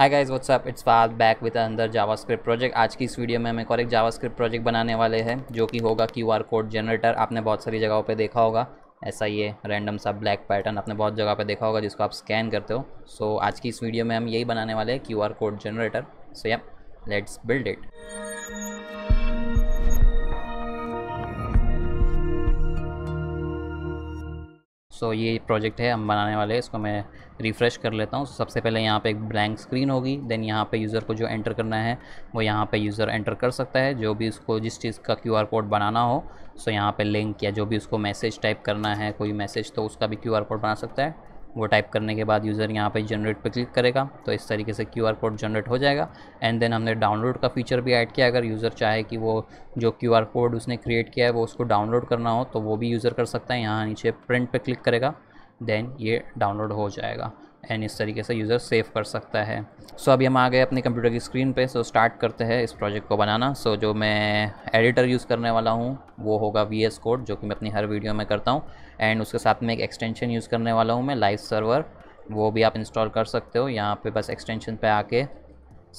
Hi guys up it's फाद back with अंदर JavaScript project आज की इस वीडियो में हम एक और एक जावास्क्रिप्ट प्रोजेक्ट बनाने वाले हैं जो कि होगा क्यूआर कोड जनरेटर आपने बहुत सारी जगहों पे देखा होगा ऐसा ये रैंडम सा ब्लैक पैटर्न आपने बहुत जगह पे देखा होगा जिसको आप स्कैन करते हो सो so, आज की इस वीडियो में हम यही बनाने वाले हैं क्यू कोड जनरेटर सो या लेट्स बिल्ड इट सो ये प्रोजेक्ट है हम बनाने वाले इसको मैं रिफ़्रेश कर लेता हूँ सबसे पहले यहाँ पे एक ब्लैंक स्क्रीन होगी देन यहाँ पे यूज़र को जो एंटर करना है वो यहाँ पे यूज़र एंटर कर सकता है जो भी उसको जिस चीज़ का क्यूआर कोड बनाना हो सो यहाँ पे लिंक या जो भी उसको मैसेज टाइप करना है कोई मैसेज तो उसका भी क्यू कोड बना सकता है वो टाइप करने के बाद यूज़र यहाँ पर जनरेट पर क्लिक करेगा तो इस तरीके से क्यू कोड जनरेट हो जाएगा एंड देन हमने डाउनलोड का फीचर भी ऐड किया अगर यूज़र चाहे कि वो जो क्यू कोड उसने क्रिएट किया है वो उसको डाउनलोड करना हो तो वो भी यूज़र कर सकता है यहाँ नीचे प्रिंट पर क्लिक करेगा देन ये डाउनलोड हो जाएगा एंड इस तरीके से यूज़र सेव कर सकता है सो so, अभी हम आ गए अपने कंप्यूटर की स्क्रीन पे सो so, स्टार्ट करते हैं इस प्रोजेक्ट को बनाना सो so, जो मैं एडिटर यूज़ करने वाला हूँ वो होगा वी एस कोड जो कि मैं अपनी हर वीडियो में करता हूँ एंड उसके साथ में एक एक्सटेंशन यूज़ करने वाला हूँ मैं लाइव सर्वर वो भी आप इंस्टॉल कर सकते हो यहाँ पे बस एक्सटेंशन पे आके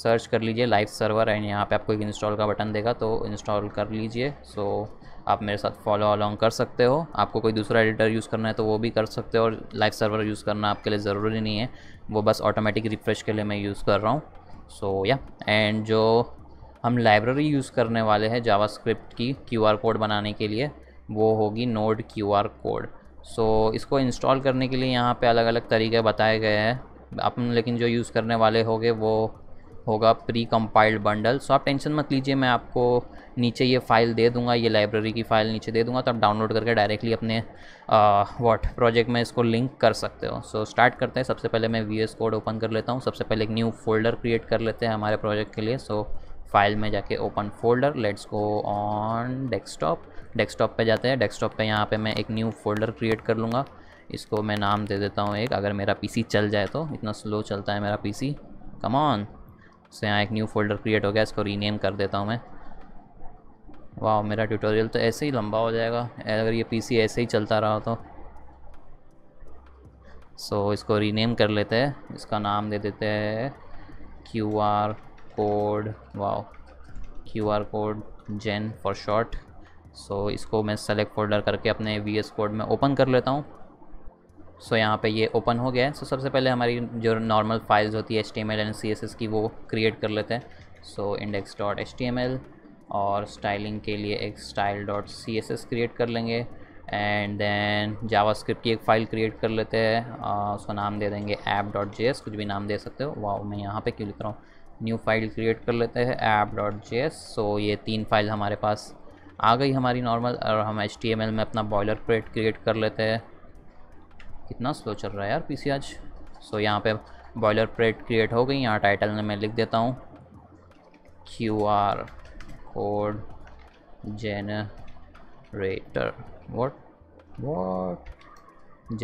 सर्च कर लीजिए लाइव सर्वर एंड यहाँ पे आपको एक इंस्टॉल का बटन देगा तो इंस्टॉल कर लीजिए सो so, आप मेरे साथ फॉलो अलॉन्ग कर सकते हो आपको कोई दूसरा एडिटर यूज़ करना है तो वो भी कर सकते हो और लाइव सर्वर यूज़ करना आपके लिए ज़रूरी नहीं है वो बस ऑटोमेटिक रिफ्रेश के लिए मैं यूज़ कर रहा हूँ सो या एंड जो हम लाइब्रेरी यूज़ करने वाले हैं जावा की क्यू कोड बनाने के लिए वो होगी नोड क्यू कोड सो इसको इंस्टॉल करने के लिए यहाँ पर अलग अलग तरीके बताए गए हैं अपन लेकिन जो यूज़ करने वाले होंगे वो होगा प्री कंपाइल्ड बंडल सो आप टेंशन मत लीजिए मैं आपको नीचे ये फाइल दे दूंगा ये लाइब्रेरी की फ़ाइल नीचे दे दूंगा तो आप डाउनलोड करके डायरेक्टली अपने व्हाट प्रोजेक्ट में इसको लिंक कर सकते हो सो so, स्टार्ट करते हैं सबसे पहले मैं वी कोड ओपन कर लेता हूँ सबसे पहले एक न्यू फोल्डर क्रिएट कर लेते हैं हमारे प्रोजेक्ट के लिए सो so, फाइल में जाके open folder let's go on desktop desktop पे जाते हैं डेस्कटॉप पे यहाँ पे मैं एक न्यू फोल्डर क्रिएट कर लूँगा इसको मैं नाम दे देता हूँ एक अगर मेरा पीसी चल जाए तो इतना स्लो चलता है मेरा पीसी कम ऑन से यहाँ एक न्यू फोल्डर क्रिएट हो गया इसको रीनेम कर देता हूँ मैं वाह मेरा ट्यूटोरियल तो ऐसे ही लंबा हो जाएगा अगर ये पीसी ऐसे ही चलता रहा तो सो so, इसको रीनेम कर लेते हैं इसका नाम दे देते हैं Q R code wow Q R code gen for short so इसको मैं सेलेक्ट फोल्डर करके अपने वी एस कोड में ओपन कर लेता हूँ सो यहाँ पे ये ओपन हो गया है सो सबसे पहले हमारी जो नॉर्मल फाइल्स होती है H T M L and C S S की वो क्रिएट कर लेते हैं so index dot H T M L और स्टाइलिंग के लिए एक style dot C S S create कर लेंगे एंड देन जावा स्क्रिप्ट की एक फ़ाइल क्रिएट कर लेते हैं uh, उसका नाम दे देंगे ऐप डॉट जे एस कुछ भी नाम दे सकते हो वाह मैं यहाँ पे क्यों लिख रहा हूँ न्यू फाइल क्रिएट कर लेते हैं app dot J S so ये तीन फाइल हमारे पास आ गई हमारी नॉर्मल और हम एच टी एम एल में अपना बॉयलर प्लेट क्रिएट कर लेते हैं कितना स्लो चल रहा है यार पीसी आज सो so, यहाँ पे बॉयलर प्लेट क्रिएट हो गई यहाँ टाइटल में मैं लिख देता हूँ Q R code generator what what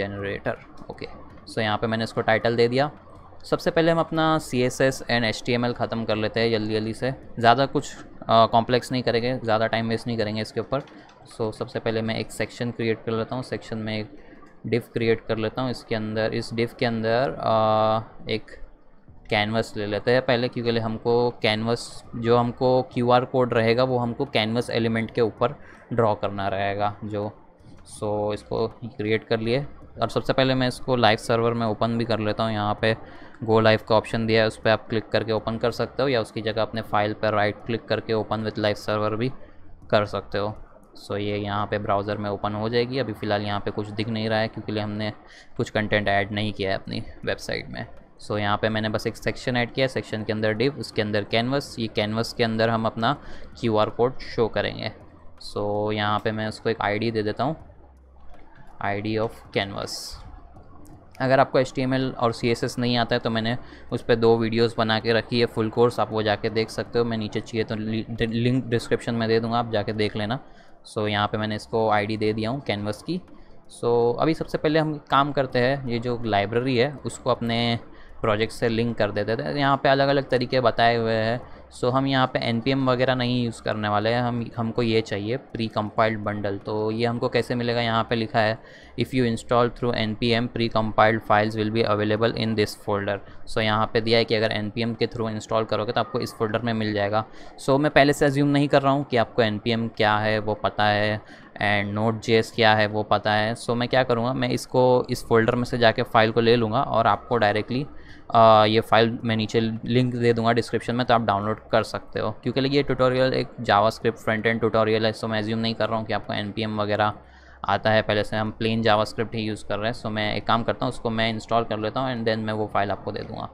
generator okay so यहाँ पे मैंने इसको टाइटल दे दिया सबसे पहले हम अपना C S S and H T M L ख़त्म कर लेते हैं जल्दी जल्दी से ज़्यादा कुछ कॉम्प्लेक्स नहीं करेंगे ज़्यादा टाइम वेस्ट नहीं करेंगे इसके ऊपर सो so, सबसे पहले मैं एक सेक्शन क्रिएट कर लेता हूँ सेक्शन में एक डिफ़ क्रिएट कर लेता हूँ इसके अंदर इस डिफ़ के अंदर आ, एक कैनवस ले लेते हैं पहले क्योंकि हमको कैनवस जो हमको क्यू आर कोड रहेगा वो हमको कैनवस एलिमेंट के ऊपर ड्रॉ करना रहेगा जो सो so, इसको क्रिएट कर लिए और सबसे पहले मैं इसको लाइव सर्वर में ओपन भी कर लेता हूँ यहाँ पे गो लाइव का ऑप्शन दिया है उस पर आप क्लिक करके ओपन कर सकते हो या उसकी जगह अपने फाइल पर राइट क्लिक करके ओपन विथ लाइव सर्वर भी कर सकते हो सो ये यहाँ पे ब्राउज़र में ओपन हो जाएगी अभी फ़िलहाल यहाँ पे कुछ दिख नहीं रहा है क्योंकि हमने कुछ कंटेंट ऐड नहीं किया है अपनी वेबसाइट में सो so, यहाँ पे मैंने बस एक सेक्शन ऐड किया सेक्शन के अंदर डिव उसके अंदर कैनवस ये कैनवस के अंदर हम अपना क्यू कोड शो करेंगे सो so, यहाँ पर मैं उसको एक आई दे देता हूँ आई ऑफ कैनवस अगर आपको एच और सी नहीं आता है तो मैंने उस पर दो वीडियोस बना के रखी है फुल कोर्स आप वो जाके देख सकते हो मैं नीचे चाहिए तो लिंक डिस्क्रिप्शन में दे दूँगा आप जाके देख लेना सो so, यहाँ पे मैंने इसको आईडी दे दिया हूँ कैनवस की सो so, अभी सबसे पहले हम काम करते हैं ये जो लाइब्रेरी है उसको अपने प्रोजेक्ट से लिंक कर देते थे यहाँ पे अलग अलग तरीके बताए हुए हैं सो हम यहाँ पे एन वगैरह नहीं यूज़ करने वाले हैं हम हमको ये चाहिए प्री कम्पाइल्ड बंडल तो ये हमको कैसे मिलेगा यहाँ पे लिखा है if you install through N P M precompiled files will be available in this folder so यहाँ पे दिया है कि अगर एन पी एम के थ्रू इंस्टॉल करोगे तो आपको इस फोल्डर में मिल जाएगा सो so, मैं पहले से एज्यूम नहीं कर रहा हूँ कि आपको एन पी एम क्या है वो पता है एंड नोट जे क्या है वो पता है सो so, मैं क्या करूँगा मैं इसको इस फोल्डर में से जाके फ़ाइल को ले लूँगा और आपको डायरेक्टली आ, ये फाइल मैं नीचे लिंक दे दूंगा डिस्क्रिप्शन में तो आप डाउनलोड कर सकते हो क्योंकि ये ट्यूटोरियल एक JavaScript front end tutorial है सो मैं एज्यूम नहीं कर रहा हूँ कि आपको एन वगैरह आता है पहले से हम प्लेन जावा ही यूज़ कर रहे हैं सो मैं एक काम करता हूँ उसको मैं इंस्टॉल कर लेता हूँ एंड देन मैं वो फाइल आपको दे दूँगा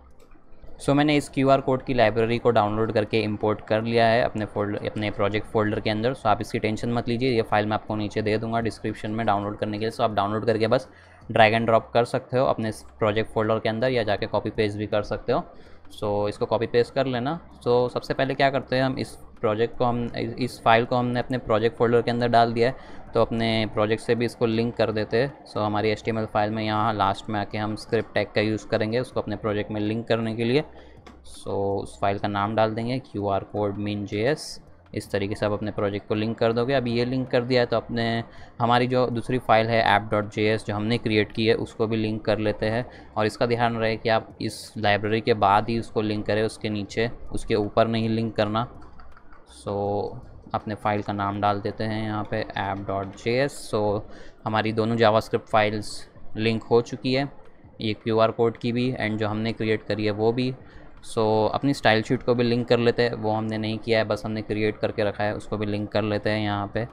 सो so, मैंने इस क्यू आर कोड की लाइब्रेरी को डाउनलोड करके इंपोर्ट कर लिया है अपने फोल्डर अपने प्रोजेक्ट फोल्डर के अंदर सो so, आप इसकी टेंशन मत लीजिए ये फाइल मैं आपको नीचे दे दूंगा डिस्क्रिप्शन में डाउनलोड करने के लिए सो so, आप डाउनलोड करके बस ड्रैग एंड ड्रॉप कर सकते हो अपने प्रोजेक्ट फोल्डर के अंदर या जाके कॉपी पेस्ट भी कर सकते हो सो so, इसको कॉपी पेस्ट कर लेना सो so, सबसे पहले क्या करते हैं हम इस प्रोजेक्ट को हम इस फाइल को हमने अपने प्रोजेक्ट फोल्डर के अंदर डाल दिया है तो अपने प्रोजेक्ट से भी इसको लिंक कर देते हैं सो so, हमारी एच फाइल में यहाँ लास्ट में आके हम स्क्रिप्ट टैग का यूज़ करेंगे उसको अपने प्रोजेक्ट में लिंक करने के लिए सो so, उस फाइल का नाम डाल देंगे Q R code min J S इस तरीके से आप अपने प्रोजेक्ट को लिंक कर दोगे अब ये लिंक कर दिया है तो अपने हमारी जो दूसरी फाइल है ऐप डॉट जे एस जो हमने क्रिएट की है उसको भी लिंक कर लेते हैं और इसका ध्यान रहे कि आप इस लाइब्रेरी के बाद ही उसको लिंक करें उसके नीचे उसके ऊपर नहीं लिंक करना सो अपने फाइल का नाम डाल देते हैं यहाँ पे app dot J S so हमारी दोनों जावास्क्रिप्ट फाइल्स लिंक हो चुकी है एक क्यू आर कोड की भी एंड जो हमने क्रिएट करी है वो भी सो so, अपनी स्टाइल शीट को भी लिंक कर लेते हैं वो हमने नहीं किया है बस हमने क्रिएट करके रखा है उसको भी लिंक कर लेते हैं यहाँ पे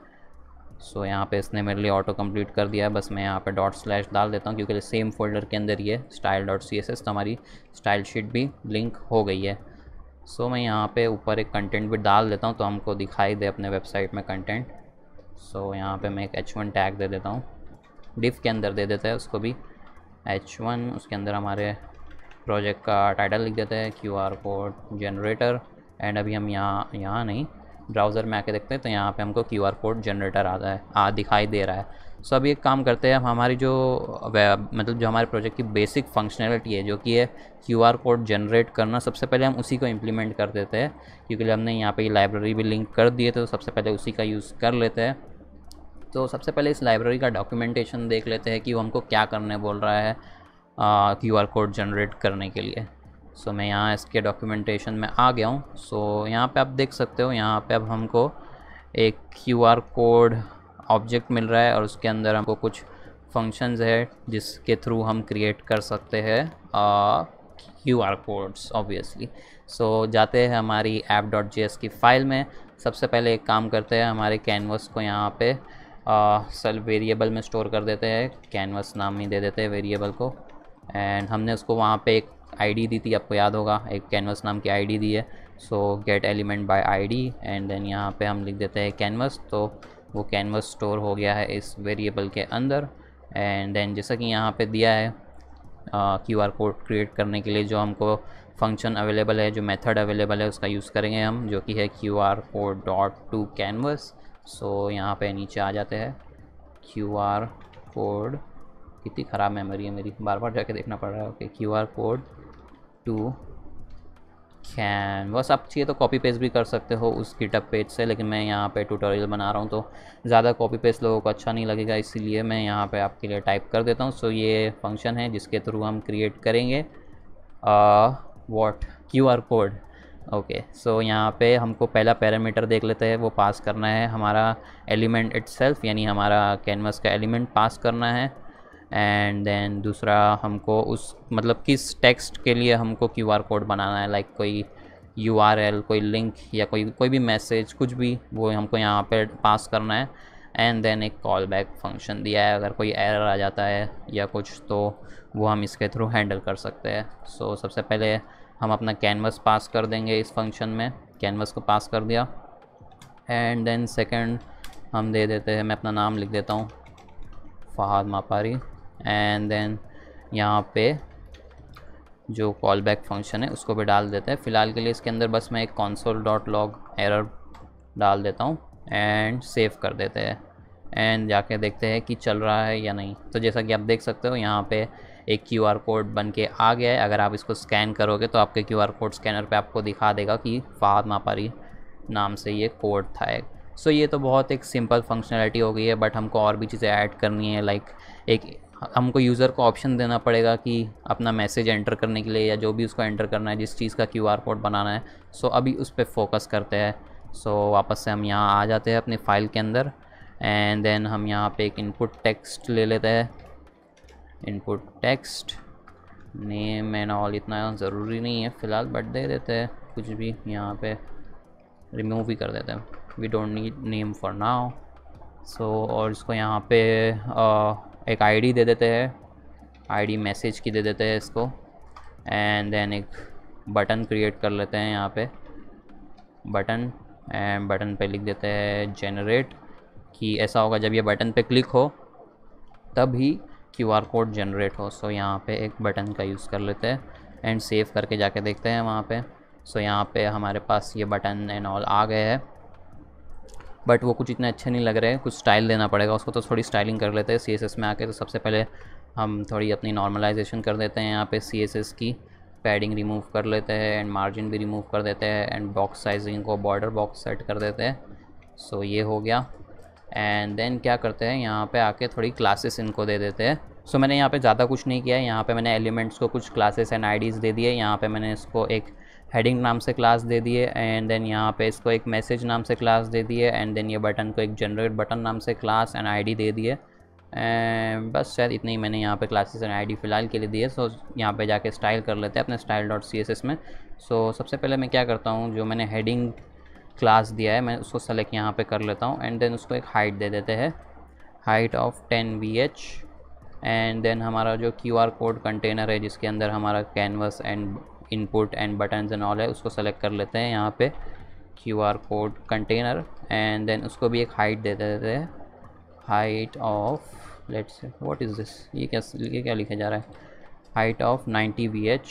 सो so, यहाँ पे इसने मेरे लिए ऑटो कंप्लीट कर दिया है बस मैं यहाँ पे डॉट स्लैश डाल देता हूँ क्योंकि सेम फोल्डर के अंदर ये style dot C S S तो हमारी स्टाइल शीट भी लिंक हो गई है सो so, मैं यहाँ पर ऊपर एक कंटेंट भी डाल देता हूँ तो हमको दिखाई दे अपने वेबसाइट में कंटेंट सो so, यहाँ पर मैं एक एच वन टैग दे देता हूँ डिफ के अंदर दे देता है उसको भी एच वन उसके अंदर हमारे प्रोजेक्ट का टाइटल लिख देते हैं Q R code generator and अभी हम यहाँ यहाँ नहीं ब्राउज़र में आके देखते हैं तो यहाँ पे हमको क्यू आर कोड जनरेटर आता है आ दिखाई दे रहा है सो अभी एक काम करते हैं हम हमारी जो मतलब जो हमारे प्रोजेक्ट की बेसिक फंक्शनैलिटी है जो कि है क्यू आर कोड जनरेट करना सबसे पहले हम उसी को इम्प्लीमेंट कर देते हैं क्योंकि हमने यहाँ पर लाइब्रेरी भी लिंक कर दिए तो सबसे पहले उसी का यूज़ कर लेते हैं तो सबसे पहले इस लाइब्रेरी का डॉक्यूमेंटेशन देख लेते हैं कि वो हमको क्या करने बोल रहा है क्यू आर कोड जनरेट करने के लिए सो मैं यहाँ इसके डॉक्यूमेंटेशन में आ गया हूँ सो यहाँ पे आप देख सकते हो यहाँ पे अब हमको एक क्यू आर कोड ऑब्जेक्ट मिल रहा है और उसके अंदर हमको कुछ फंक्शंस है जिसके थ्रू हम क्रिएट कर सकते हैं Q R codes obviously so जाते हैं हमारी ऐप डॉट जी एस की फ़ाइल में सबसे पहले एक काम करते हैं हमारे कैनवस को यहाँ पे सेल्फ वेरिएबल में स्टोर कर देते हैं कैनवस नाम ही दे देते हैं वेरिएबल को एंड हमने उसको वहाँ पे एक आईडी दी थी आपको याद होगा एक कैनवस नाम की आईडी दी है so get element by ID and then यहाँ पे हम लिख देते हैं कैनवस तो वो कैनवस स्टोर हो गया है इस वेरिएबल के अंदर एंड देन जैसा कि यहाँ पे दिया है क्यू आर कोड क्रिएट करने के लिए जो हमको फंक्शन अवेलेबल है जो मेथड अवेलेबल है उसका यूज़ करेंगे हम जो कि है Q R code dot to canvas so यहाँ पे नीचे आ जाते हैं क्यू आर कोड कितनी ख़राब मेमोरी है मेरी बार बार जाके देखना पड़ रहा है okay Q R code to canvas आप चाहिए तो कॉपी पेस्ट भी कर सकते हो उस गिटअप पेज से लेकिन मैं यहाँ पे ट्यूटोरियल बना रहा हूँ तो ज़्यादा कॉपी पेस्ट लोगों को अच्छा नहीं लगेगा इसीलिए मैं यहाँ पे आपके लिए टाइप कर देता हूँ सो ये फंक्शन है जिसके थ्रू हम क्रिएट करेंगे what Q R code okay so यहाँ पे हमको पहला पैरामीटर देख लेते हैं वो पास करना है हमारा एलिमेंट इट्सल्फ यानी हमारा कैनवस का एलिमेंट पास करना है एंड देन दूसरा हमको उस मतलब किस टेक्स्ट के लिए हमको क्यू आर कोड बनाना है लाइक like कोई यू आर एल कोई लिंक या कोई कोई भी मैसेज कुछ भी वो हमको यहाँ पे पास करना है एंड देन एक कॉल बैक फंक्शन दिया है अगर कोई एरर आ जाता है या कुछ तो वो हम इसके थ्रू हैंडल कर सकते हैं सो so, सबसे पहले हम अपना कैनवस पास कर देंगे इस फंक्शन में कैनवस को पास कर दिया एंड देन सेकंड हम दे देते हैं मैं अपना नाम लिख देता हूँ फ़हाद मापारी एंड देन यहाँ पे जो कॉल बैक फंक्शन है उसको भी डाल देते हैं फ़िलहाल के लिए इसके अंदर बस मैं एक कॉन्सोल डॉट लॉग एरर डाल देता हूँ एंड सेव कर देते हैं एंड जाके देखते हैं कि चल रहा है या नहीं तो जैसा कि आप देख सकते हो यहाँ पे एक क्यू आर कोड बन के आ गया है अगर आप इसको स्कैन करोगे तो आपके क्यू आर कोड स्कैनर पे आपको दिखा देगा कि फाद मापारी नाम से ये कोड था एक सो so ये तो बहुत एक सिंपल फंक्शनलिटी हो गई है बट हमको और भी चीज़ें ऐड करनी है लाइक एक हमको यूज़र को ऑप्शन देना पड़ेगा कि अपना मैसेज एंटर करने के लिए या जो भी उसको एंटर करना है जिस चीज़ का क्यू कोड बनाना है सो अभी उस पर फोकस करते हैं सो वापस से हम यहाँ आ जाते हैं अपनी फ़ाइल के अंदर एंड देन हम यहाँ पे एक इनपुट टेक्स्ट ले लेते हैं input text name and all इतना ज़रूरी नहीं है फ़िलहाल बट दे देते हैं कुछ भी यहाँ पे रिमूव ही कर देते हैं we don't need name for now so और इसको यहाँ पे uh, एक आईडी दे देते हैं आईडी मैसेज की दे देते हैं इसको एंड देन एक बटन क्रिएट कर लेते हैं यहाँ पे बटन एंड बटन पे लिख देते हैं जनरेट कि ऐसा होगा जब ये बटन पे क्लिक हो तब ही क्यू आर कोड जनरेट हो सो यहाँ पे एक बटन का यूज़ कर लेते हैं एंड सेव करके जाके देखते हैं वहाँ पे सो so, यहाँ पे हमारे पास ये बटन एंड ऑल आ गए हैं बट वो कुछ इतने अच्छे नहीं लग रहे हैं कुछ स्टाइल देना पड़ेगा उसको तो थोड़ी स्टाइलिंग कर लेते हैं सी में आके तो सबसे पहले हम थोड़ी अपनी नॉर्मलाइजेशन कर देते हैं यहाँ पे सी की पैडिंग रिमूव कर लेते हैं एंड मार्जिन भी रिमूव कर देते हैं एंड बॉक्स साइजिंग को बॉर्डर बॉक्स सेट कर देते हैं सो so, ये हो गया एंड देन क्या करते हैं यहाँ पे आके थोड़ी क्लासेस इनको दे देते हैं सो so, मैंने यहाँ पे ज़्यादा कुछ नहीं किया है यहाँ पे मैंने एलिमेंट्स को कुछ क्लासेस एंड आईडीज़ दे दिए यहाँ पे मैंने इसको एक हेडिंग नाम से क्लास दे दिए एंड देन यहाँ पे इसको एक मैसेज नाम से क्लास दे दिए एंड देन ये बटन को एक जनरेट बटन नाम से क्लास एंड आईडी दे दिए एंड बस शायद इतनी ही मैंने यहाँ पे क्लासेस एंड आईडी फ़िलहाल के लिए दिए सो यहाँ पे जाके स्टाइल कर लेते हैं अपने style dot C S S में सो सबसे पहले मैं क्या करता हूँ जो मैंने हेडिंग क्लास दिया है मैं उसको सेलेक्ट यहाँ पर कर लेता हूँ एंड देन उसको एक हाइट दे देते हैं height of ten V H and then हमारा जो क्यू आर कोड कंटेनर है जिसके अंदर हमारा canvas and input and buttons and all है उसको सेलेक्ट कर लेते हैं यहाँ पे Q R code container and then उसको भी एक हाइट दे देते हैं height of let's what is this ये क्या ये क्या लिखा जा रहा है हाइट ऑफ 90 वी एच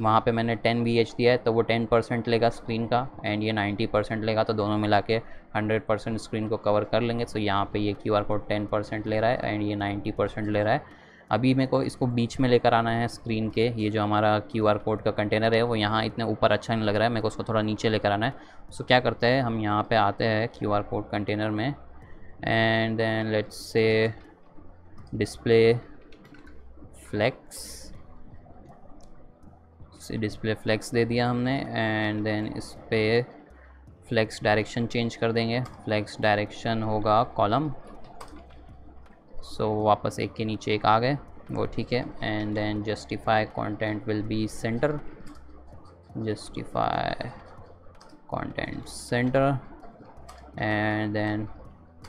वहाँ पर मैंने 10 वी एच दिया है तो वो 10 परसेंट लेगा स्क्रीन का एंड ये 90 परसेंट लेगा तो दोनों मिला के हंड्रेड परसेंट स्क्रीन को कवर कर लेंगे तो यहाँ पे ये क्यू आर कोड 10 परसेंट ले रहा है एंड ये 90 परसेंट ले रहा है अभी मेरे को इसको बीच में लेकर आना है स्क्रीन के ये जो हमारा क्यू आर कोड का कंटेनर है वो यहाँ इतने ऊपर अच्छा नहीं लग रहा है मेरे को उसको थोड़ा नीचे लेकर आना है सो क्या करते हैं हम यहाँ पर आते हैं क्यू आर कोड कंटेनर में and then let's say display flex display flex दे दिया हमने एंड देन इस पर फ्लैक्स डायरेक्शन चेंज कर देंगे फ्लैक्स डायरेक्शन होगा कॉलम सो so, वापस एक के नीचे एक आ गए वो ठीक है and then justify content will be center justify content center and then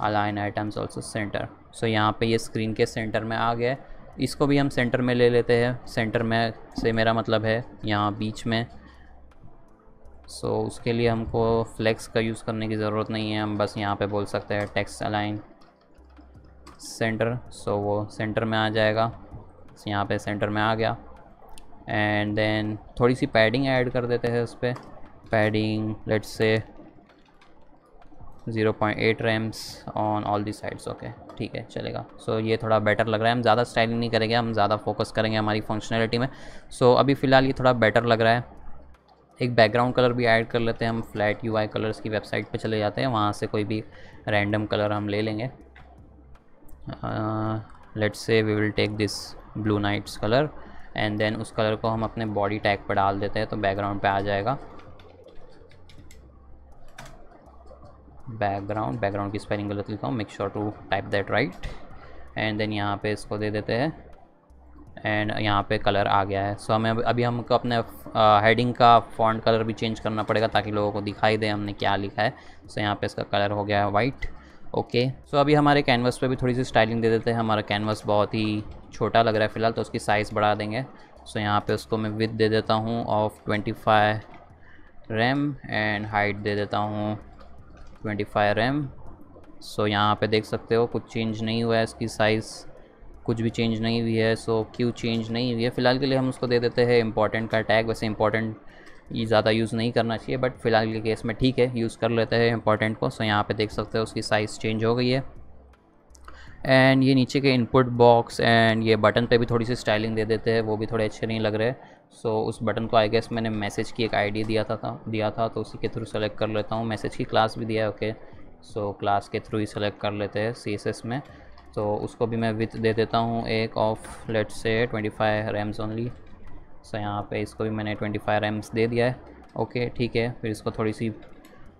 align items also center so यहाँ पे ये स्क्रीन के सेंटर में आ गया इसको भी हम सेंटर में ले लेते हैं सेंटर में से मेरा मतलब है यहाँ बीच में सो so, उसके लिए हमको फ्लेक्स का यूज़ करने की ज़रूरत नहीं है हम बस यहाँ पे बोल सकते हैं टेक्स्ट अलाइन सेंटर सो वो सेंटर में आ जाएगा so, यहाँ पे सेंटर में आ गया एंड देन थोड़ी सी पैडिंग ऐड कर देते हैं उस पर padding let's say 0.8 rems on all the sides okay ठीक है चलेगा सो so, ये थोड़ा बेटर लग रहा है हम ज़्यादा स्टाइलिंग नहीं करेंगे हम ज़्यादा फोकस करेंगे हमारी फंक्शनैलिटी में सो so, अभी फ़िलहाल ये थोड़ा बेटर लग रहा है एक बैकग्राउंड कलर भी ऐड कर लेते हैं हम फ्लैट यू आई कलर्स की वेबसाइट पे चले जाते हैं वहाँ से कोई भी रैंडम कलर हम ले लेंगे let's say we will take this blue nights colour and then उस कलर को हम अपने बॉडी टैग पर डाल देते हैं तो बैकग्राउंड पे आ जाएगा बैकग्राउंड बैकग्राउंड की स्पेलिंग गलत लिखा हूँ make sure to type that right and then यहाँ पे इसको दे देते हैं एंड यहाँ पे कलर आ गया है सो so, हमें अभी हमको अपने हेडिंग uh, का फॉन्ट कलर भी चेंज करना पड़ेगा ताकि लोगों को दिखाई दे हमने क्या लिखा है सो so, यहाँ पे इसका कलर हो गया है वाइट ओके सो अभी हमारे कैनवास पे भी थोड़ी सी स्टाइलिंग दे देते हैं हमारा कैनवास बहुत ही छोटा लग रहा है फ़िलहाल तो उसकी साइज़ बढ़ा देंगे सो यहाँ पे उसको मैं विथ दे देता हूँ ऑफ 25 रैम एंड हाइट दे देता हूँ 25 रैम सो यहाँ पे देख सकते हो कुछ चेंज नहीं हुआ है इसकी साइज़ कुछ भी चेंज नहीं हुई है सो क्यों चेंज नहीं हुई है फ़िलहाल के लिए हम उसको दे देते हैं इंपॉर्टेंट का टैग वैसे इंपॉर्टेंट ये ज़्यादा यूज़ नहीं करना चाहिए बट फिलहाल के केस में ठीक है यूज़ कर लेते हैं इंपॉर्टेंट को सो यहाँ पे देख सकते हो उसकी साइज़ चेंज हो गई है एंड ये नीचे के इनपुट बॉक्स एंड ये बटन पे भी थोड़ी सी स्टाइलिंग दे देते हैं वो भी थोड़े अच्छे नहीं लग रहे सो so, उस बटन को आई गेस मैंने मैसेज की एक आईडी दिया था, था दिया था तो उसी के थ्रू सेलेक्ट कर लेता हूँ मैसेज की क्लास भी दिया है ओके सो क्लास के थ्रू ही सेलेक्ट कर लेते हैं सी में तो उसको भी मैं विथ दे देता हूँ एक of let say twenty five rems only so यहाँ पे इसको भी मैंने 25 रैम्स दे दिया है ओके ठीक है फिर इसको थोड़ी सी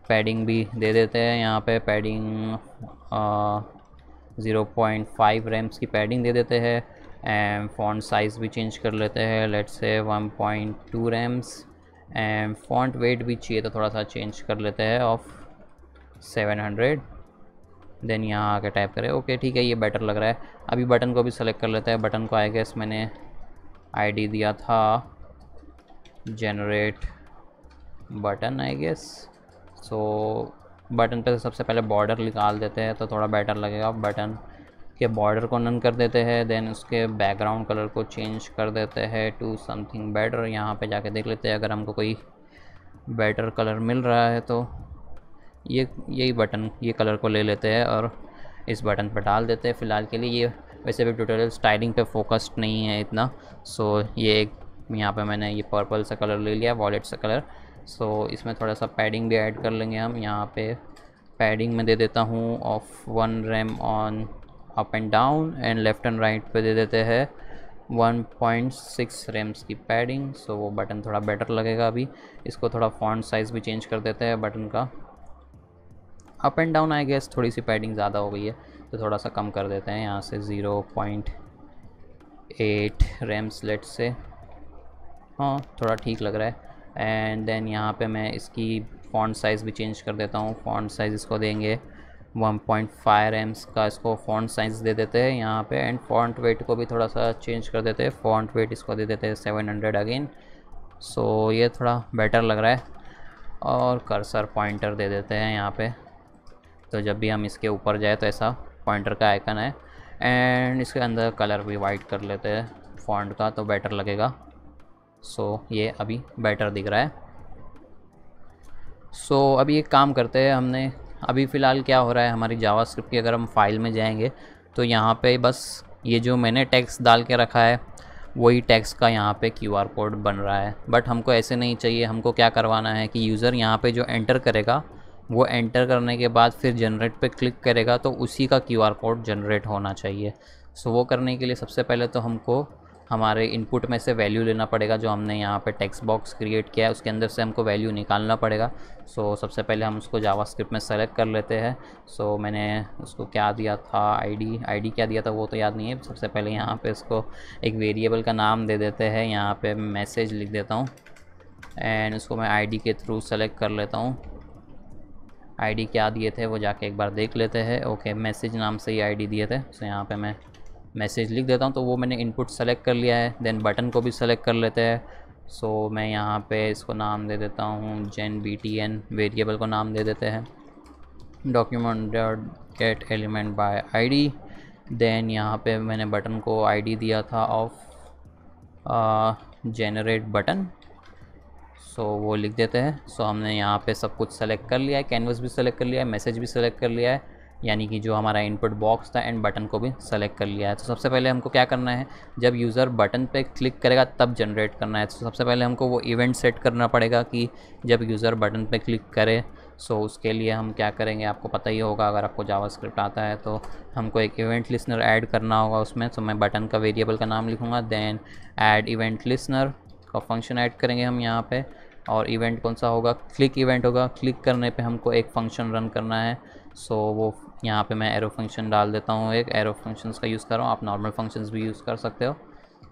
पैडिंग भी दे देते हैं यहाँ पे padding zero point five rems की पैडिंग दे देते हैं एंड फॉन्ट साइज़ भी चेंज कर लेते हैं let say one point two rems and font weight भी चाहिए तो थोड़ा सा चेंज कर लेते हैं ऑफ सेवन हंड्रेड देन यहाँ आके टाइप करें ओके ठीक है ये बेटर लग रहा है अभी बटन को भी सेलेक्ट कर लेते हैं बटन को आई गेस मैंने आईडी दिया था generate button I guess so button पे सबसे पहले बॉर्डर निकाल देते हैं तो थोड़ा बेटर लगेगा बटन के बॉर्डर को नन कर देते हैं देन उसके बैकग्राउंड कलर को चेंज कर देते हैं टू समथिंग बेटर यहाँ पे जाके देख लेते हैं अगर हमको कोई बेटर कलर मिल रहा है तो ये यही बटन ये कलर को ले लेते हैं और इस बटन पर डाल देते हैं फ़िलहाल के लिए ये वैसे भी ट्यूटोरियल स्टाइलिंग पे फोकस्ड नहीं है इतना सो so, ये यहाँ पे मैंने ये पर्पल सा कलर ले लिया वॉलेट सा कलर सो so, इसमें थोड़ा सा पैडिंग भी ऐड कर लेंगे हम यहाँ पे पैडिंग में दे देता हूँ of one rem on up and down and left and right पे दे देते हैं वन सिक्स रैम्स की पैडिंग सो वो बटन थोड़ा बेटर लगेगा अभी इसको थोड़ा फॉन्ट साइज़ भी चेंज कर देते हैं बटन का up and down I guess थोड़ी सी पैडिंग ज़्यादा हो गई है से थोड़ा सा कम कर देते हैं यहाँ से zero point eight rem slate से हाँ थोड़ा ठीक लग रहा है एंड देन यहाँ पे मैं इसकी फ़ॉन्ट साइज़ भी चेंज कर देता हूँ फ़ॉन्ट साइज़ इसको देंगे 1.5 पॉइंट का इसको फ़ॉन्ट साइज दे देते हैं यहाँ पे एंड फ़ॉन्ट वेट को भी थोड़ा सा चेंज कर देते हैं फ़ॉन्ट वेट इसको दे देते हैं 700 अगेन सो ये थोड़ा बेटर लग रहा है और कर्सर पॉइंटर दे देते हैं यहाँ पे तो जब भी हम इसके ऊपर जाए तो ऐसा पॉइंटर का आइकन है एंड इसके अंदर कलर भी वाइट कर लेते हैं फॉन्ट का तो बेटर लगेगा सो so, ये अभी बेटर दिख रहा है सो so, अभी एक काम करते हैं हमने अभी फ़िलहाल क्या हो रहा है हमारी जावा स्क्रिप्ट की अगर हम फाइल में जाएंगे तो यहाँ पे बस ये जो मैंने टैक्स डाल के रखा है वही टैक्स का यहाँ पे क्यू आर कोड बन रहा है बट हमको ऐसे नहीं चाहिए हमको क्या करवाना है कि यूज़र यहाँ पे जो एंटर करेगा वो एंटर करने के बाद फिर जनरेट पे क्लिक करेगा तो उसी का क्यू कोड जनरेट होना चाहिए सो वो करने के लिए सबसे पहले तो हमको हमारे इनपुट में से वैल्यू लेना पड़ेगा जो हमने यहाँ पे टेक्स्ट बॉक्स क्रिएट किया है उसके अंदर से हमको वैल्यू निकालना पड़ेगा सो so, सबसे पहले हम उसको जावास्क्रिप्ट में सेलेक्ट कर लेते हैं सो so, मैंने उसको क्या दिया था आईडी आईडी क्या दिया था वो तो याद नहीं है सबसे पहले यहाँ पे इसको एक वेरिएबल का नाम दे देते हैं यहाँ पर मैसेज लिख देता हूँ एंड उसको मैं आई के थ्रू सेलेक्ट कर लेता हूँ आईडी क्या दिए थे वो जाके एक बार देख लेते हैं ओके मैसेज नाम से ही आईडी दिए थे सो यहाँ पे मैं मैसेज लिख देता हूँ तो वो मैंने इनपुट सेलेक्ट कर लिया है देन बटन को भी सेलेक्ट कर लेते हैं सो so, मैं यहाँ पे इसको नाम दे देता हूँ gen B T N variable को नाम दे देते हैं document dot get element by D then यहाँ पर मैंने बटन को डी दिया था ऑफ जेनरेट बटन सो वो लिख देते हैं सो हमने यहाँ पे सब कुछ सेलेक्ट कर लिया है कैनवस भी सेलेक्ट कर लिया है मैसेज भी सेलेक्ट कर लिया है यानी कि जो हमारा इनपुट बॉक्स था एंड बटन को भी सेलेक्ट कर लिया है तो सबसे पहले हमको क्या करना है जब यूज़र बटन पे क्लिक करेगा तब जनरेट करना है तो सबसे पहले हमको वो इवेंट सेट करना पड़ेगा कि जब यूज़र बटन पे क्लिक करे सो उसके लिए हम क्या करेंगे आपको पता ही होगा अगर आपको जावास्क्रिप्ट आता है तो हमको एक इवेंट लिसनर ऐड करना होगा उसमें तो मैं बटन का वेरिएबल का नाम लिखूँगा दैन ऐड इवेंट लिसनर का फंक्शन ऐड करेंगे हम यहाँ पे और इवेंट कौन सा होगा क्लिक इवेंट होगा क्लिक करने पे हमको एक फंक्शन रन करना है सो so, वो यहाँ पे मैं एरो फंक्शन डाल देता हूँ एक एरो फंक्शंस का यूज़ कर रहा हूँ आप नॉर्मल फंक्शंस भी यूज़ कर सकते हो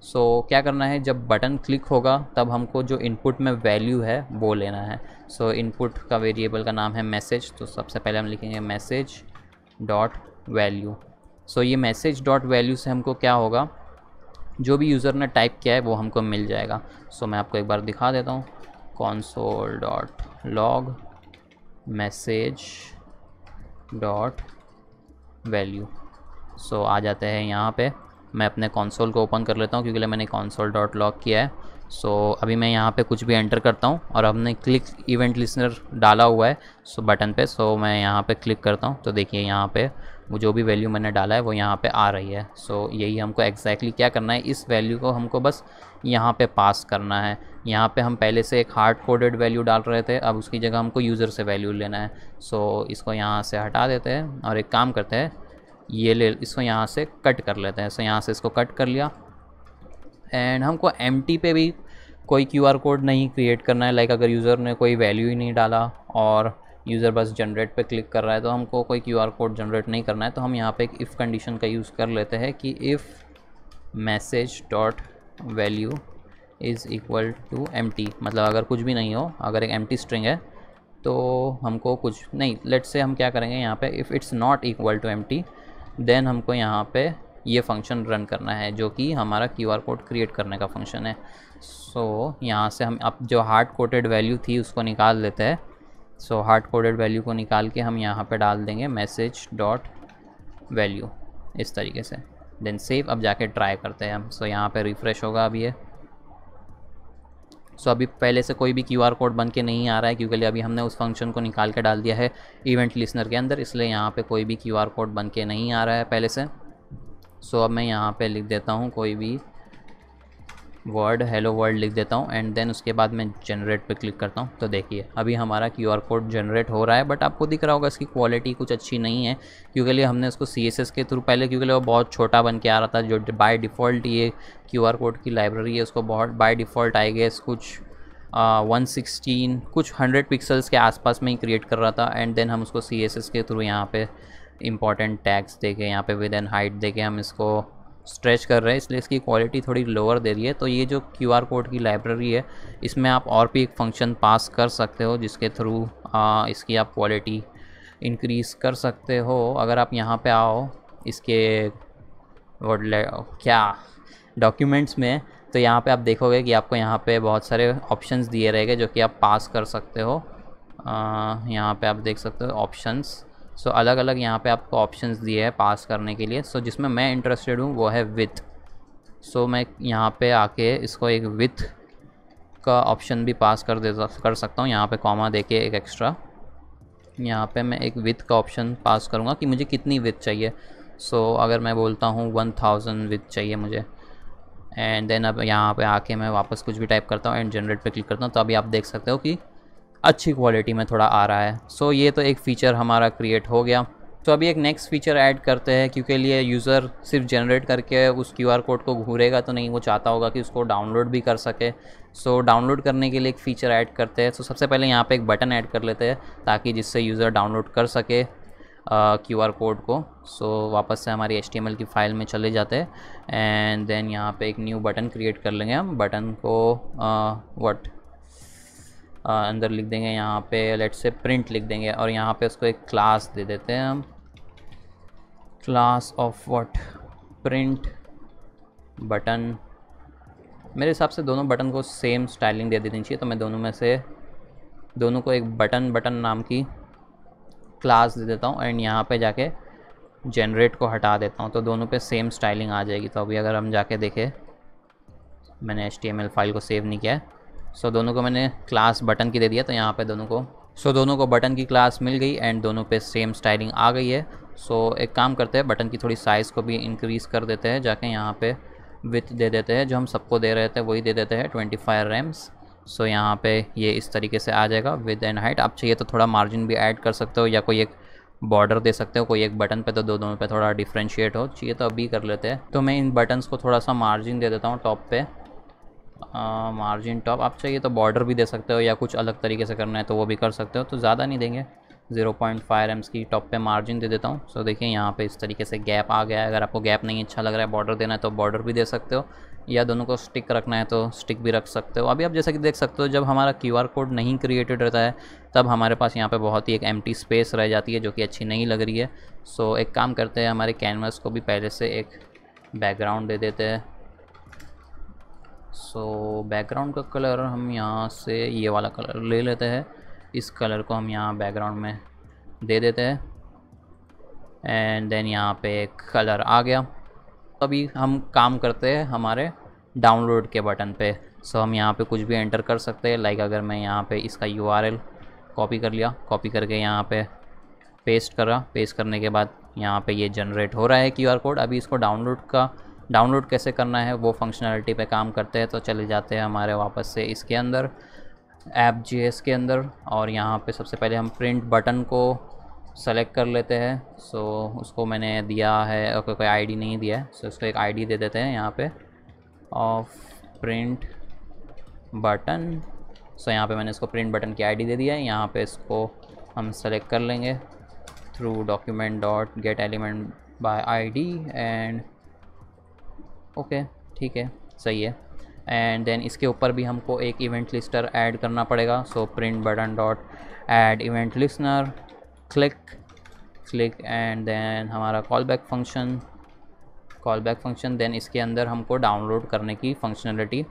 सो so, क्या करना है जब बटन क्लिक होगा तब हमको जो इनपुट में वैल्यू है वो लेना है सो so, इनपुट का वेरिएबल का नाम है मैसेज तो सबसे पहले हम लिखेंगे मैसेज डॉट वैल्यू सो ये मैसेज डॉट वैल्यू से हमको क्या होगा जो भी यूज़र ने टाइप किया है वो हमको मिल जाएगा सो मैं आपको एक बार दिखा देता हूँ console dot log message dot value so आ जाते हैं यहाँ पे मैं अपने कॉन्सोल को ओपन कर लेता हूँ क्योंकि मैंने कॉन्सोल डॉट लॉग किया है सो so, अभी मैं यहाँ पे कुछ भी एंटर करता हूँ और हमने क्लिक इवेंट लिसनर डाला हुआ है सो so, बटन पे सो so, मैं यहाँ पे क्लिक करता हूँ तो देखिए यहाँ पे वो जो भी वैल्यू मैंने डाला है वो यहाँ पे आ रही है सो so, यही हमको एक्जैक्टली exactly क्या करना है इस वैल्यू को हमको बस यहाँ पे पास करना है यहाँ पे हम पहले से एक हार्ड कोडेड वैल्यू डाल रहे थे अब उसकी जगह हमको यूज़र से वैल्यू लेना है सो so, इसको यहाँ से हटा देते हैं और एक काम करते हैं ये ले इसको यहाँ से कट कर लेते हैं सो so, यहाँ से इसको कट कर लिया एंड हमको एम पे भी कोई क्यू कोड नहीं क्रिएट करना है लाइक अगर यूज़र ने कोई वैल्यू ही नहीं डाला और यूज़र बस जनरेट पे क्लिक कर रहा है तो हमको कोई क्यू कोड जनरेट नहीं करना है तो हम यहाँ पे एक इफ़ कंडीशन का यूज़ कर लेते हैं कि if message dot value is equal to M मतलब अगर कुछ भी नहीं हो अगर एक एम स्ट्रिंग है तो हमको कुछ नहीं लेट से हम क्या करेंगे यहाँ पे if it's not equal to M then हमको यहाँ पे ये फंक्शन रन करना है जो कि हमारा क्यू आर कोड क्रिएट करने का फंक्शन है सो so, यहाँ से हम अब जो हार्ड कोटेड वैल्यू थी उसको निकाल लेते हैं सो हार्ड कोडेड वैल्यू को निकाल के हम यहाँ पे डाल देंगे मैसेज डॉट वैल्यू इस तरीके से देन सेव अब जाके ट्राई करते हैं हम सो यहाँ पे रिफ़्रेश होगा अभी ये सो so, अभी पहले से कोई भी क्यू आर कोड बन के नहीं आ रहा है क्योंकि अभी हमने उस फंक्शन को निकाल के डाल दिया है इवेंट लिसनर के अंदर इसलिए यहाँ पे कोई भी क्यू आर कोड बन के नहीं आ रहा है पहले से सो so, अब मैं यहाँ पे लिख देता हूँ कोई भी वर्ड हेलो वर्ल्ड लिख देता हूँ एंड देन उसके बाद मैं जनरेट पे क्लिक करता हूँ तो देखिए अभी हमारा क्यू कोड जनरेट हो रहा है बट आपको दिख रहा होगा इसकी क्वालिटी कुछ अच्छी नहीं है क्योंकि लिए हमने इसको सी के थ्रू पहले क्योंकि वो बहुत छोटा बन के आ रहा था जो बाई डिफ़ॉल्ट ये क्यू कोड की लाइब्रेरी है उसको बहुत बाई डिफ़ॉल्ट आई गेस कुछ वन सिक्सटीन कुछ हंड्रेड पिक्सल्स के आसपास में ही क्रिएट कर रहा था एंड देन हम उसको सी के थ्रू यहाँ पे इंपॉर्टेंट टैग्स दे के यहाँ पे विद एन हाइट दे के हम इसको स्ट्रेच कर रहे हैं इसलिए इसकी क्वालिटी थोड़ी लोअर दे रही है तो ये जो क्यू आर कोड की लाइब्रेरी है इसमें आप और भी एक फंक्शन पास कर सकते हो जिसके थ्रू इसकी आप क्वालिटी इंक्रीज़ कर सकते हो अगर आप यहाँ पे आओ इसके वर्ड क्या डॉक्यूमेंट्स में तो यहाँ पे आप देखोगे कि आपको यहाँ पे बहुत सारे ऑप्शंस दिए रहेंगे जो कि आप पास कर सकते हो यहाँ पे आप देख सकते हो ऑप्शंस सो so, अलग अलग यहाँ पे आपको ऑप्शंस दिए हैं पास करने के लिए सो so, जिसमें मैं इंटरेस्टेड हूँ वो है विथ सो so, मैं यहाँ पे आके इसको एक विथ का ऑप्शन भी पास कर दे कर सकता हूँ यहाँ पे कॉमा देके एक, एक एक्स्ट्रा यहाँ पे मैं एक विथ का ऑप्शन पास करूँगा कि मुझे कितनी विथ चाहिए सो so, अगर मैं बोलता हूँ वन थाउजेंड विथ चाहिए मुझे एंड देन अब यहाँ पर आके मैं वापस कुछ भी टाइप करता हूँ एंड जनरेट पर क्लिक करता हूँ तो अभी आप देख सकते हो कि अच्छी क्वालिटी में थोड़ा आ रहा है सो so, ये तो एक फ़ीचर हमारा क्रिएट हो गया तो अभी एक नेक्स्ट फीचर ऐड करते हैं क्योंकि लिए यूज़र सिर्फ जनरेट करके उस क्यू आर कोड को घूरेगा तो नहीं वो चाहता होगा कि उसको डाउनलोड भी कर सके सो so, डाउनलोड करने के लिए एक फ़ीचर ऐड करते हैं सो so, सबसे पहले यहाँ पे एक बटन ऐड कर लेते हैं ताकि जिससे यूज़र डाउनलोड कर सके क्यू आर कोड को सो so, वापस से हमारी एच की फ़ाइल में चले जाते हैं एंड देन यहाँ पर एक न्यू बटन क्रिएट कर लेंगे हम बटन को वट अंदर लिख देंगे यहाँ पे लेट से प्रिंट लिख देंगे और यहाँ पे उसको एक क्लास दे देते हैं हम class of what print button मेरे हिसाब से दोनों बटन को सेम स्टाइलिंग दे देनी चाहिए तो मैं दोनों में से दोनों को एक बटन बटन नाम की क्लास दे देता हूँ एंड यहाँ पे जाके जनरेट को हटा देता हूँ तो दोनों पे सेम स्टाइलिंग आ जाएगी तो अभी अगर हम जाके देखें मैंने एच फाइल को सेव नहीं किया है सो so, दोनों को मैंने क्लास बटन की दे दिया तो यहाँ पे दोनों को सो so, दोनों को बटन की क्लास मिल गई एंड दोनों पे सेम स्टाइलिंग आ गई है सो so, एक काम करते हैं बटन की थोड़ी साइज़ को भी इंक्रीज़ कर देते हैं जाके यहाँ पे विथ दे देते हैं जो हम सबको दे रहे थे वही दे देते हैं ट्वेंटी फाइव रैम्स सो यहाँ पर ये इस तरीके से आ जाएगा विथ एंड हाइट आप चाहिए तो थोड़ा मार्जिन भी ऐड कर सकते हो या कोई एक बॉर्डर दे सकते हो कोई एक बटन पे तो दो दोनों पे थोड़ा डिफ्रेंशिएट हो चाहिए तो अभी कर लेते हैं तो मैं इन बटन्स को थोड़ा सा मार्जिन दे देता हूँ टॉप पे मार्जिन हाँ, टॉप आप चाहिए तो बॉर्डर भी दे सकते हो या कुछ अलग तरीके से करना है तो वो भी कर सकते हो तो ज़्यादा नहीं देंगे जीरो पॉइंट फाइव एम्स की टॉप पे मार्जिन दे देता हूँ सो so, देखिए यहाँ पे इस तरीके से गैप आ गया है अगर आपको गैप नहीं अच्छा लग रहा है बॉर्डर देना है तो बॉर्डर भी दे सकते हो या दोनों को स्टिक रखना है तो स्टिक भी रख सकते हो अभी आप जैसा कि देख सकते हो जब हमारा क्यू आर कोड नहीं क्रिएटेड रहता है तब हमारे पास यहाँ पर बहुत ही एक एम स्पेस रह जाती है जो कि अच्छी नहीं लग रही है सो so, एक काम करते हैं हमारे कैनवास को भी पहले से एक बैकग्राउंड दे देते हैं सो बैकग्राउंड का कलर हम यहाँ से ये वाला कलर ले लेते हैं इस कलर को हम यहाँ बैकग्राउंड में दे देते हैं एंड देन यहाँ पे कलर आ गया अभी हम काम करते हैं हमारे डाउनलोड के बटन पे सो so, हम यहाँ पे कुछ भी एंटर कर सकते हैं लाइक अगर मैं यहाँ पे इसका यू कॉपी कर लिया कॉपी करके यहाँ पे पेस्ट करा पेस्ट करने के बाद यहाँ पे ये जनरेट हो रहा है क्यूआर कोड अभी इसको डाउनलोड का डाउनलोड कैसे करना है वो फंक्शनैलिटी पे काम करते हैं तो चले जाते हैं हमारे वापस से इसके अंदर ऐप जी के अंदर और यहाँ पे सबसे पहले हम प्रिंट बटन को सेलेक्ट कर लेते हैं सो उसको मैंने दिया है कोई कोई आईडी नहीं दिया है सो इसको एक आईडी दे देते हैं यहाँ पे ऑफ प्रिंट बटन सो यहाँ पे मैंने इसको प्रिंट बटन की आईडी दे दिया है यहाँ पे इसको हम सेलेक्ट कर लेंगे through document dot get element by D and okay ठीक है सही है एंड देन इसके ऊपर भी हमको एक इवेंट लिस्टर ऐड करना पड़ेगा so print button dot add event listener click click and then हमारा call back function call back function then इसके अंदर हमको डाउनलोड करने की फंक्शनलिटी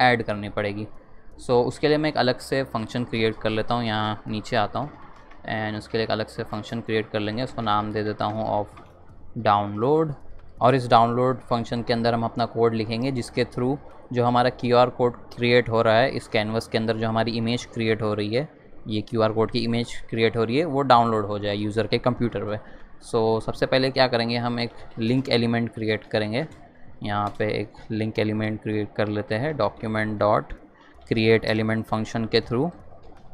ऐड करनी पड़ेगी सो so, उसके लिए मैं एक अलग से फंक्शन क्रिएट कर लेता हूँ यहाँ नीचे आता हूँ एंड उसके लिए एक अलग से फंक्शन क्रिएट कर लेंगे उसको नाम दे देता हूँ ऑफ डाउनलोड और इस डाउनलोड फंक्शन के अंदर हम अपना कोड लिखेंगे जिसके थ्रू जो हमारा क्यू आर कोड क्रिएट हो रहा है इस कैनवस के अंदर जो हमारी इमेज क्रिएट हो रही है ये क्यू आर कोड की इमेज क्रिएट हो रही है वो डाउनलोड हो जाए यूज़र के कंप्यूटर पर सो so, सबसे पहले क्या करेंगे हम एक लिंक एलिमेंट क्रिएट करेंगे यहाँ पे एक लिंक एलिमेंट क्रिएट कर लेते हैं document dot create element function के थ्रू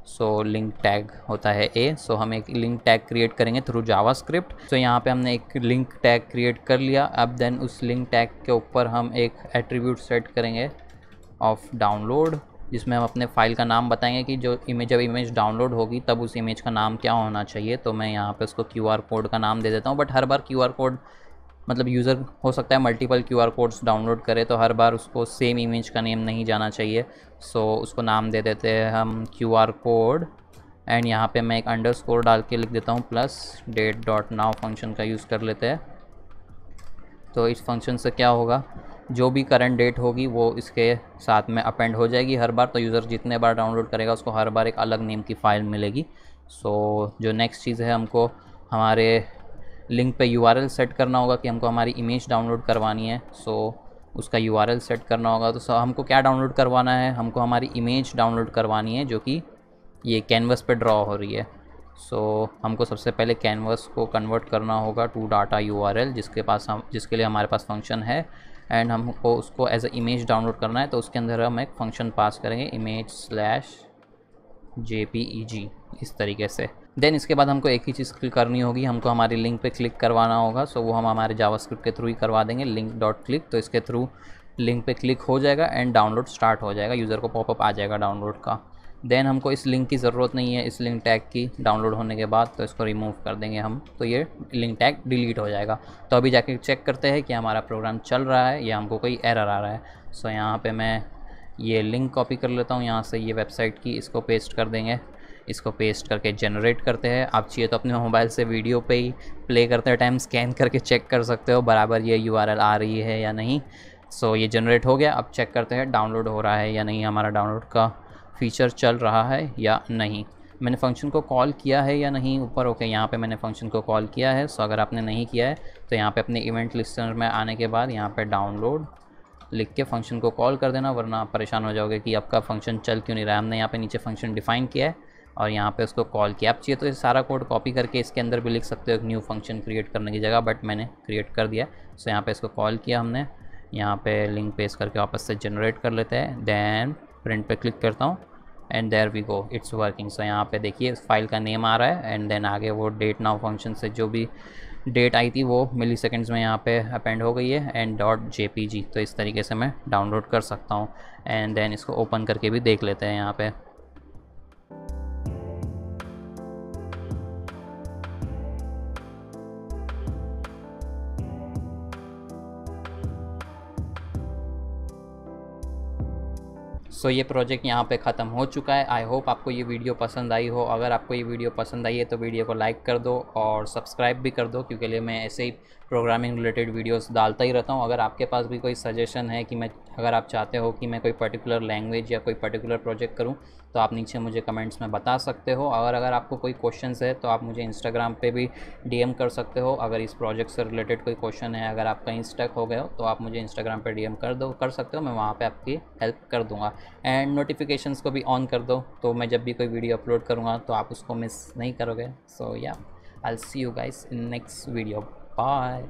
सो लिंक टैग होता है ए सो so, हम एक लिंक टैग क्रिएट करेंगे थ्रू जावा स्क्रिप्ट सो यहाँ पे हमने एक लिंक टैग क्रिएट कर लिया अब देन उस लिंक टैग के ऊपर हम एक एट्रीब्यूट सेट करेंगे ऑफ डाउनलोड जिसमें हम अपने फाइल का नाम बताएंगे कि जो इमेज जब इमेज डाउनलोड होगी तब उस इमेज का नाम क्या होना चाहिए तो मैं यहाँ पे उसको क्यू कोड का नाम दे देता हूँ बट हर बार क्यू कोड मतलब यूज़र हो सकता है multiple Q R codes download करे तो हर बार उसको सेम इमेज का नेम नहीं जाना चाहिए सो so, उसको नाम दे देते हैं हम क्यू आर कोड एंड यहाँ पे मैं एक अंडर स्कोर डाल के लिख देता हूँ plus date dot now function का यूज़ कर लेते हैं तो इस फंक्शन से क्या होगा जो भी करंट डेट होगी वो इसके साथ में अपेंड हो जाएगी हर बार तो यूज़र जितने बार डाउनलोड करेगा उसको हर बार एक अलग नेम की फ़ाइल मिलेगी सो so, जो नेक्स्ट चीज़ है हमको हमारे लिंक पे यू सेट करना होगा कि हमको हमारी इमेज डाउनलोड करवानी है सो so, उसका यू सेट करना होगा तो हमको क्या डाउनलोड करवाना है हमको हमारी इमेज डाउनलोड करवानी है जो कि ये कैनवस पे ड्रॉ हो रही है सो so, हमको सबसे पहले कैनवस को कन्वर्ट करना होगा टू डाटा यू जिसके पास हम जिसके लिए हमारे पास फंक्शन है एंड हमको उसको एज अ इमेज डाउनलोड करना है तो उसके अंदर हम एक फंक्शन पास करेंगे image slash J P E G इस तरीके से देन इसके बाद हमको एक ही चीज़ करनी होगी हमको हमारे लिंक पे क्लिक करवाना होगा सो वो हम हमारे जावास्क्रिप्ट के थ्रू ही करवा देंगे लिंक डॉट क्लिक तो इसके थ्रू लिंक पे क्लिक हो जाएगा एंड डाउनलोड स्टार्ट हो जाएगा यूज़र को पॉपअप आ जाएगा डाउनलोड का देन हमको इस लिंक की ज़रूरत नहीं है इस लिंक टैग की डाउनलोड होने के बाद तो इसको रिमूव कर देंगे हम तो ये लिंक टैग डिलीट हो जाएगा तो अभी जाके चेक करते हैं कि हमारा प्रोग्राम चल रहा है या हमको कोई एरर आ रहा है सो यहाँ पे मैं ये लिंक कॉपी कर लेता हूँ यहाँ से ये वेबसाइट की इसको पेस्ट कर देंगे इसको पेस्ट करके जनरेट करते हैं आप चाहिए तो अपने मोबाइल से वीडियो पे ही प्ले करते टाइम स्कैन करके चेक कर सकते हो बराबर ये यू आ रही है या नहीं सो ये जनरेट हो गया अब चेक करते हैं डाउनलोड हो रहा है या नहीं हमारा डाउनलोड का फीचर चल रहा है या नहीं मैंने फंक्शन को कॉल किया है या नहीं ऊपर ओके यहाँ पे मैंने फंक्शन को कॉल किया है सो अगर आपने नहीं किया है तो यहाँ पे अपने इवेंट लिस्टर में आने के बाद यहाँ पे डाउनलोड लिख के फंक्शन को कॉल कर देना वरना आप परेशान हो जाओगे कि आपका फंक्शन चल क्यों नहीं रहा है हमने यहाँ पे नीचे फंक्शन डिफाइन किया है और यहाँ पे उसको कॉल किया आप चाहिए तो ये सारा कोड कॉपी करके इसके अंदर भी लिख सकते हो एक न्यू फंक्शन क्रिएट करने की जगह बट मैंने क्रिएट कर दिया सो यहाँ पर इसको कॉल किया हमने यहाँ पर लिंक पेस करके वापस से जनरेट कर लेते हैं दैन प्रिंट पर क्लिक करता हूँ and there we go it's working so यहाँ पे देखिए फाइल का नेम आ रहा है एंड देन आगे वो डेट नाउ फंक्शन से जो भी डेट आई थी वो मिली सेकेंड्स में यहाँ पे अपेंड हो गई है एंड डॉट जे तो इस तरीके से मैं डाउनलोड कर सकता हूँ एंड देन इसको ओपन करके भी देख लेते हैं यहाँ पे सो ये प्रोजेक्ट यहाँ पे ख़त्म हो चुका है आई होप आपको ये वीडियो पसंद आई हो अगर आपको ये वीडियो पसंद आई है तो वीडियो को लाइक कर दो और सब्सक्राइब भी कर दो क्योंकि लिए मैं ऐसे ही प्रोग्रामिंग रिलेटेड वीडियोस डालता ही रहता हूँ अगर आपके पास भी कोई सजेशन है कि मैं अगर आप चाहते हो कि मैं कोई पर्टिकुलर लैंग्वेज या कोई पर्टिकुलर प्रोजेक्ट करूँ तो आप नीचे मुझे कमेंट्स में बता सकते हो और अगर आपको कोई क्वेश्चन है तो आप मुझे इंस्टाग्राम पर भी डी कर सकते हो अगर इस प्रोजेक्ट से रिलेटेड कोई क्वेश्चन है अगर आप कहीं स्टक हो गए हो तो आप मुझे इंस्टाग्राम पर डी कर दो कर सकते हो मैं वहाँ पर आपकी हेल्प कर दूँगा एंड नोटिफिकेशन को भी ऑन कर दो तो मैं जब भी कोई वीडियो अपलोड करूँगा तो आप उसको मिस नहीं करोगे so yeah I see you guys in next video Bye.